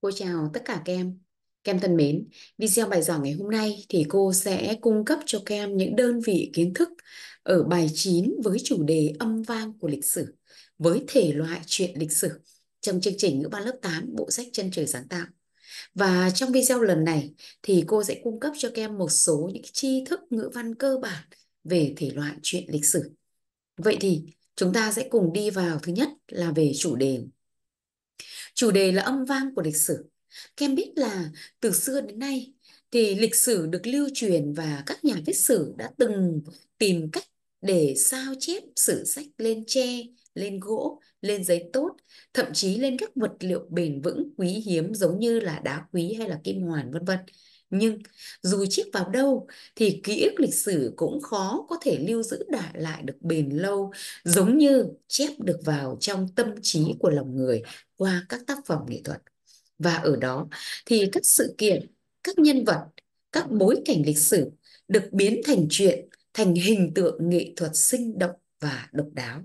Cô chào tất cả các em. Các em thân mến, video bài giảng ngày hôm nay thì cô sẽ cung cấp cho các em những đơn vị kiến thức ở bài 9 với chủ đề âm vang của lịch sử, với thể loại truyện lịch sử trong chương trình ngữ văn lớp 8 bộ sách chân trời sáng tạo. Và trong video lần này thì cô sẽ cung cấp cho các em một số những tri thức ngữ văn cơ bản về thể loại truyện lịch sử. Vậy thì chúng ta sẽ cùng đi vào thứ nhất là về chủ đề chủ đề là âm vang của lịch sử. kem biết là từ xưa đến nay thì lịch sử được lưu truyền và các nhà viết sử đã từng tìm cách để sao chép sử sách lên tre, lên gỗ, lên giấy tốt, thậm chí lên các vật liệu bền vững quý hiếm giống như là đá quý hay là kim hoàn vân vân nhưng dù chích vào đâu thì ký ức lịch sử cũng khó có thể lưu giữ đã lại được bền lâu giống như chép được vào trong tâm trí của lòng người qua các tác phẩm nghệ thuật và ở đó thì các sự kiện các nhân vật các bối cảnh lịch sử được biến thành chuyện thành hình tượng nghệ thuật sinh động và độc đáo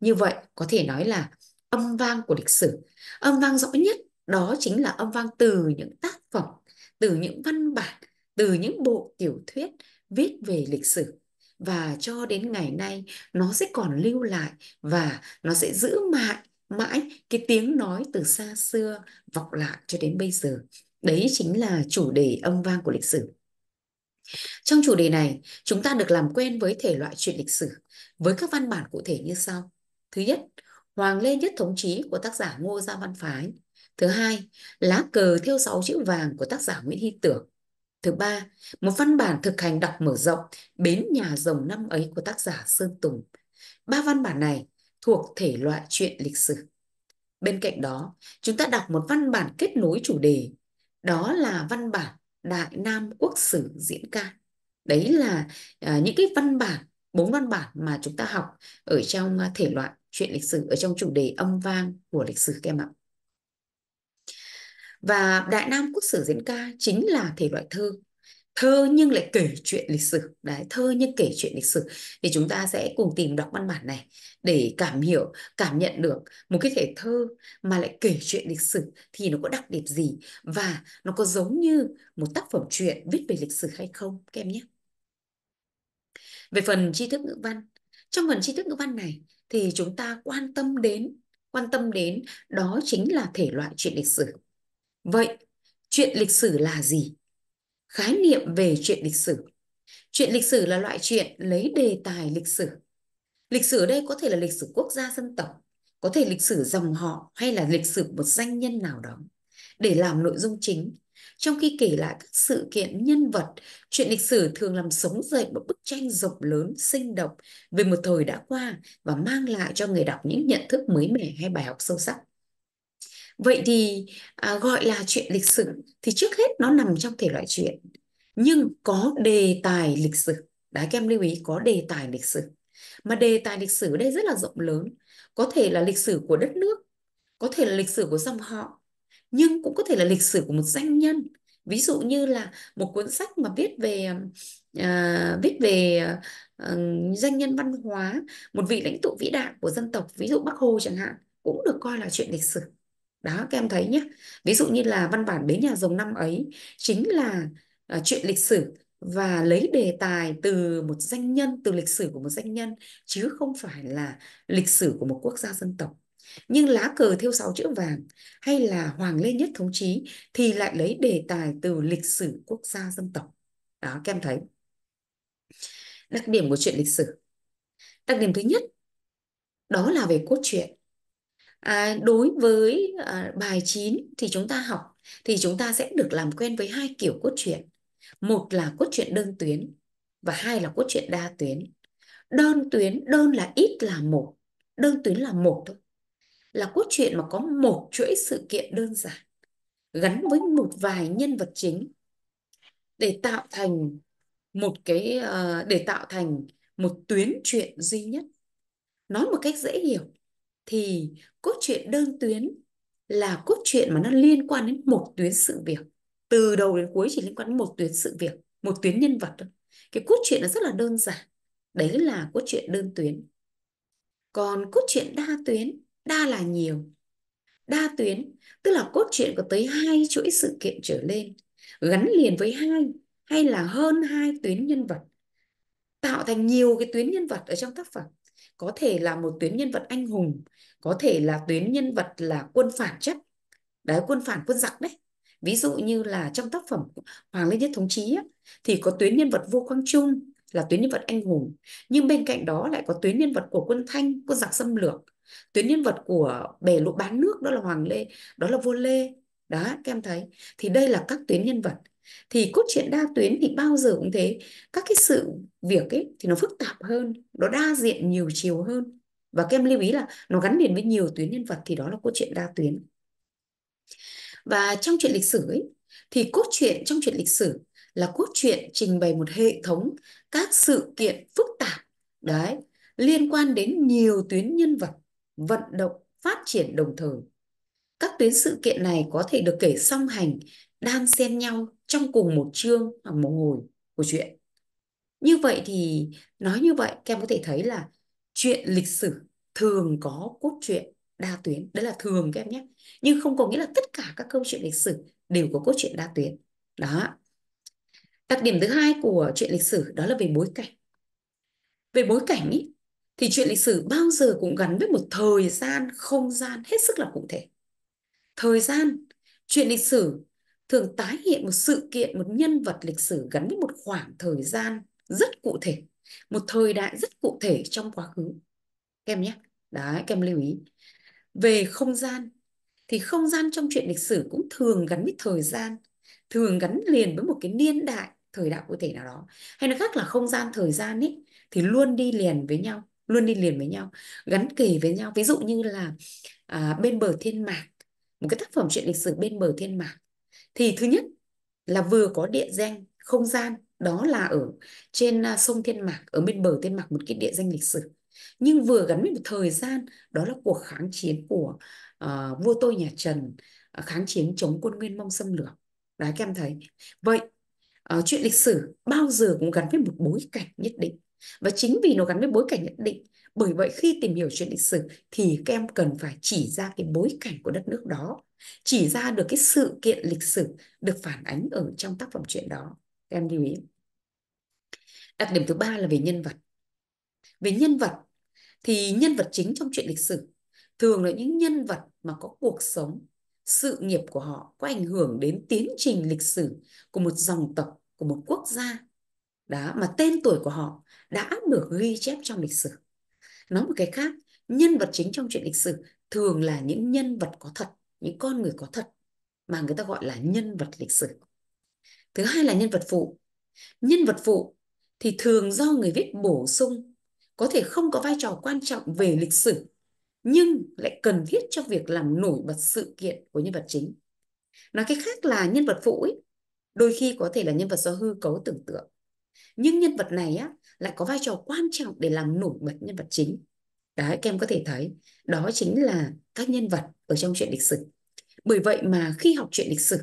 như vậy có thể nói là âm vang của lịch sử âm vang rõ nhất đó chính là âm vang từ những tác phẩm từ những văn bản từ những bộ tiểu thuyết viết về lịch sử và cho đến ngày nay nó sẽ còn lưu lại và nó sẽ giữ mãi mãi cái tiếng nói từ xa xưa vọng lại cho đến bây giờ đấy chính là chủ đề âm vang của lịch sử trong chủ đề này chúng ta được làm quen với thể loại truyện lịch sử với các văn bản cụ thể như sau thứ nhất hoàng lê nhất thống chí của tác giả ngô gia văn phái Thứ hai, lá cờ theo sáu chữ vàng của tác giả Nguyễn Hy Tưởng. Thứ ba, một văn bản thực hành đọc mở rộng Bến nhà rồng năm ấy của tác giả Sơn Tùng. Ba văn bản này thuộc thể loại truyện lịch sử. Bên cạnh đó, chúng ta đọc một văn bản kết nối chủ đề. Đó là văn bản Đại Nam Quốc Sử Diễn Ca. Đấy là à, những cái văn bản, bốn văn bản mà chúng ta học ở trong à, thể loại truyện lịch sử, ở trong chủ đề âm vang của lịch sử các em ạ. Và Đại Nam Quốc Sử Diễn Ca chính là thể loại thơ thơ nhưng lại kể chuyện lịch sử đấy thơ nhưng kể chuyện lịch sử thì chúng ta sẽ cùng tìm đọc văn bản này để cảm hiểu cảm nhận được một cái thể thơ mà lại kể chuyện lịch sử thì nó có đặc điểm gì và nó có giống như một tác phẩm truyện viết về lịch sử hay không các em nhé về phần tri thức ngữ văn trong phần tri thức ngữ văn này thì chúng ta quan tâm đến quan tâm đến đó chính là thể loại chuyện lịch sử Vậy, chuyện lịch sử là gì? Khái niệm về chuyện lịch sử. Chuyện lịch sử là loại chuyện lấy đề tài lịch sử. Lịch sử ở đây có thể là lịch sử quốc gia dân tộc, có thể lịch sử dòng họ hay là lịch sử một danh nhân nào đó để làm nội dung chính. Trong khi kể lại các sự kiện nhân vật, chuyện lịch sử thường làm sống dậy một bức tranh rộng lớn, sinh động về một thời đã qua và mang lại cho người đọc những nhận thức mới mẻ hay bài học sâu sắc vậy thì à, gọi là chuyện lịch sử thì trước hết nó nằm trong thể loại chuyện nhưng có đề tài lịch sử đấy kem lưu ý có đề tài lịch sử mà đề tài lịch sử ở đây rất là rộng lớn có thể là lịch sử của đất nước có thể là lịch sử của dòng họ nhưng cũng có thể là lịch sử của một danh nhân ví dụ như là một cuốn sách mà viết về à, viết về à, danh nhân văn hóa một vị lãnh tụ vĩ đại của dân tộc ví dụ bắc hồ chẳng hạn cũng được coi là chuyện lịch sử đó các em thấy nhé ví dụ như là văn bản bến nhà rồng năm ấy chính là uh, chuyện lịch sử và lấy đề tài từ một danh nhân từ lịch sử của một danh nhân chứ không phải là lịch sử của một quốc gia dân tộc nhưng lá cờ thêu sáu chữ vàng hay là hoàng lê nhất thống chí thì lại lấy đề tài từ lịch sử quốc gia dân tộc đó các em thấy đặc điểm của chuyện lịch sử đặc điểm thứ nhất đó là về cốt truyện à, đối với à, bài 9 thì chúng ta học thì chúng ta sẽ được làm quen với hai kiểu cốt truyện một là cốt truyện đơn tuyến và hai là cốt truyện đa tuyến đơn tuyến đơn là ít là một đơn tuyến là một thôi là cốt truyện mà có một chuỗi sự kiện đơn giản gắn với một vài nhân vật chính để tạo thành một cái ờ, để tạo thành một tuyến truyện duy nhất nói một cách dễ hiểu thì cốt truyện đơn tuyến là cốt truyện mà nó liên quan đến một tuyến sự việc từ đầu đến cuối chỉ liên quan đến một tuyến sự việc một tuyến nhân vật thôi cái cốt truyện nó rất là đơn giản đấy là cốt truyện đơn tuyến còn cốt truyện đa tuyến đa là nhiều đa tuyến tức là cốt truyện có tới hai chuỗi sự kiện trở lên gắn liền với hai hay là hơn hai tuyến nhân vật tạo thành nhiều cái tuyến nhân vật ở trong tác phẩm có thể là một tuyến nhân vật anh hùng có thể là tuyến nhân vật là quân phản chất đấy quân phản quân giặc đấy ví dụ như là trong tác phẩm Hoàng Lê Nhất Thống Chí ấy, thì có tuyến nhân vật Vua Quang Trung là tuyến nhân vật anh hùng nhưng bên cạnh đó lại có tuyến nhân vật của quân Thanh quân giặc xâm lược tuyến nhân vật của bè lũ bán nước đó là Hoàng Lê đó là vua Lê đó các em thấy thì đây là các tuyến nhân vật thì cốt truyện đa tuyến thì bao giờ cũng thế các cái sự việc ấy thì nó phức tạp hơn nó đa diện nhiều chiều hơn và các em lưu ý là nó gắn liền với nhiều tuyến nhân vật thì đó là cốt truyện đa tuyến và trong chuyện lịch sử ấy thì cốt truyện trong chuyện lịch sử là cốt truyện trình bày một hệ thống các sự kiện phức tạp đấy liên quan đến nhiều tuyến nhân vật vận động phát triển đồng thời các tuyến sự kiện này có thể được kể song hành đan xen nhau trong cùng một chương hoặc một hồi của chuyện như vậy thì nói như vậy các em có thể thấy là chuyện lịch sử thường có cốt truyện đa tuyến đấy là thường các em nhé nhưng không có nghĩa là tất cả các câu chuyện lịch sử đều có cốt truyện đa tuyến đó đặc điểm thứ hai của chuyện lịch sử đó là về bối cảnh về bối cảnh ý, thì chuyện lịch sử bao giờ cũng gắn với một thời gian không gian hết sức là cụ thể thời gian chuyện lịch sử thường tái hiện một sự kiện một nhân vật lịch sử gắn với một khoảng thời gian rất cụ thể một thời đại rất cụ thể trong quá khứ kem nhé đấy kem lưu ý về không gian thì không gian trong chuyện lịch sử cũng thường gắn với thời gian thường gắn liền với một cái niên đại thời đại cụ thể nào đó hay nói khác là không gian thời gian ấy thì luôn đi liền với nhau luôn đi liền với nhau gắn kề với nhau ví dụ như là à, bên bờ thiên mạc một cái tác phẩm chuyện lịch sử bên bờ thiên mạc thì thứ nhất là vừa có địa danh không gian đó là ở trên à, sông Thiên Mạc ở bên bờ Thiên Mạc một cái địa danh lịch sử nhưng vừa gắn với một thời gian đó là cuộc kháng chiến của uh, vua tôi nhà Trần à, kháng chiến chống quân Nguyên Mông xâm lược đấy các em thấy vậy uh, chuyện lịch sử bao giờ cũng gắn với một bối cảnh nhất định và chính vì nó gắn với bối cảnh nhất định bởi vậy khi tìm hiểu chuyện lịch sử thì các em cần phải chỉ ra cái bối cảnh của đất nước đó, chỉ ra được cái sự kiện lịch sử được phản ánh ở trong tác phẩm chuyện đó. Các em lưu ý. Đặc điểm thứ ba là về nhân vật. Về nhân vật thì nhân vật chính trong chuyện lịch sử thường là những nhân vật mà có cuộc sống, sự nghiệp của họ có ảnh hưởng đến tiến trình lịch sử của một dòng tộc, của một quốc gia. Đó, mà tên tuổi của họ đã được ghi chép trong lịch sử nói một cái khác nhân vật chính trong chuyện lịch sử thường là những nhân vật có thật những con người có thật mà người ta gọi là nhân vật lịch sử thứ hai là nhân vật phụ nhân vật phụ thì thường do người viết bổ sung có thể không có vai trò quan trọng về lịch sử nhưng lại cần thiết cho việc làm nổi bật sự kiện của nhân vật chính nói cái khác là nhân vật phụ ấy, đôi khi có thể là nhân vật do hư cấu tưởng tượng nhưng nhân vật này á lại có vai trò quan trọng để làm nổi bật nhân vật chính đấy các em có thể thấy đó chính là các nhân vật ở trong chuyện lịch sử bởi vậy mà khi học chuyện lịch sử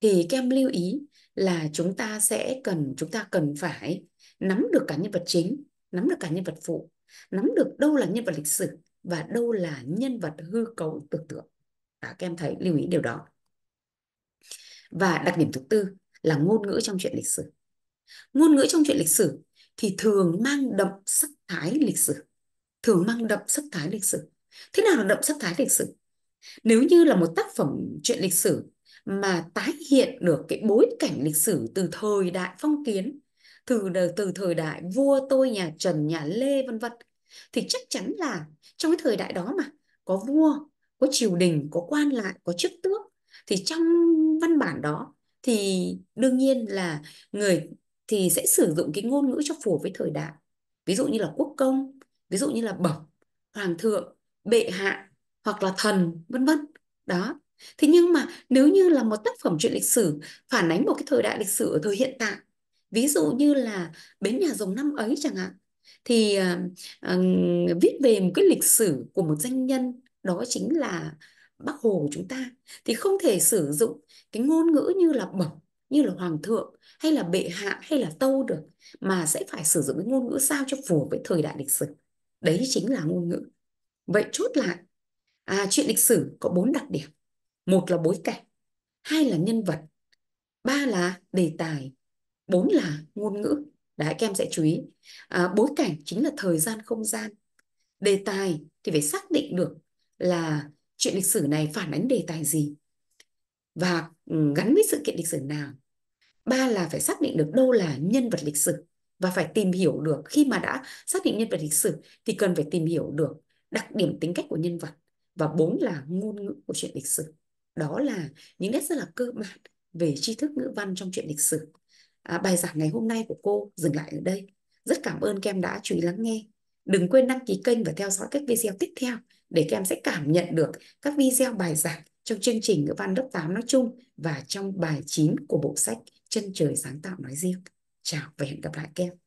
thì các em lưu ý là chúng ta sẽ cần chúng ta cần phải nắm được cả nhân vật chính nắm được cả nhân vật phụ nắm được đâu là nhân vật lịch sử và đâu là nhân vật hư cấu tưởng tượng à, các em thấy lưu ý điều đó và đặc điểm thứ tư là ngôn ngữ trong chuyện lịch sử ngôn ngữ trong chuyện lịch sử thì thường mang đậm sắc thái lịch sử thường mang đậm sắc thái lịch sử thế nào là đậm sắc thái lịch sử nếu như là một tác phẩm chuyện lịch sử mà tái hiện được cái bối cảnh lịch sử từ thời đại phong kiến từ từ thời đại vua tôi nhà trần nhà lê vân vân thì chắc chắn là trong cái thời đại đó mà có vua có triều đình có quan lại có chức tước thì trong văn bản đó thì đương nhiên là người thì sẽ sử dụng cái ngôn ngữ cho phù với thời đại ví dụ như là quốc công ví dụ như là bẩm hoàng thượng bệ hạ hoặc là thần vân vân đó thế nhưng mà nếu như là một tác phẩm truyện lịch sử phản ánh một cái thời đại lịch sử ở thời hiện tại ví dụ như là bến nhà rồng năm ấy chẳng hạn thì uh, viết về một cái lịch sử của một danh nhân đó chính là bác hồ của chúng ta thì không thể sử dụng cái ngôn ngữ như là bẩm như là hoàng thượng hay là bệ hạ hay là tâu được mà sẽ phải sử dụng cái ngôn ngữ sao cho phù hợp với thời đại lịch sử đấy chính là ngôn ngữ vậy chốt lại à, chuyện lịch sử có bốn đặc điểm một là bối cảnh hai là nhân vật ba là đề tài bốn là ngôn ngữ đấy các em sẽ chú ý à, bối cảnh chính là thời gian không gian đề tài thì phải xác định được là chuyện lịch sử này phản ánh đề tài gì và ừ, gắn với sự kiện lịch sử nào ba là phải xác định được đâu là nhân vật lịch sử và phải tìm hiểu được khi mà đã xác định nhân vật lịch sử thì cần phải tìm hiểu được đặc điểm tính cách của nhân vật và bốn là ngôn ngữ của chuyện lịch sử đó là những nét rất là cơ bản về tri thức ngữ văn trong chuyện lịch sử à, bài giảng ngày hôm nay của cô dừng lại ở đây rất cảm ơn kem đã chú ý lắng nghe đừng quên đăng ký kênh và theo dõi các video tiếp theo để kem sẽ cảm nhận được các video bài giảng trong chương trình ngữ văn lớp 8 nói chung và trong bài 9 của bộ sách Chân trời sáng tạo nói riêng. Chào và hẹn gặp lại các em.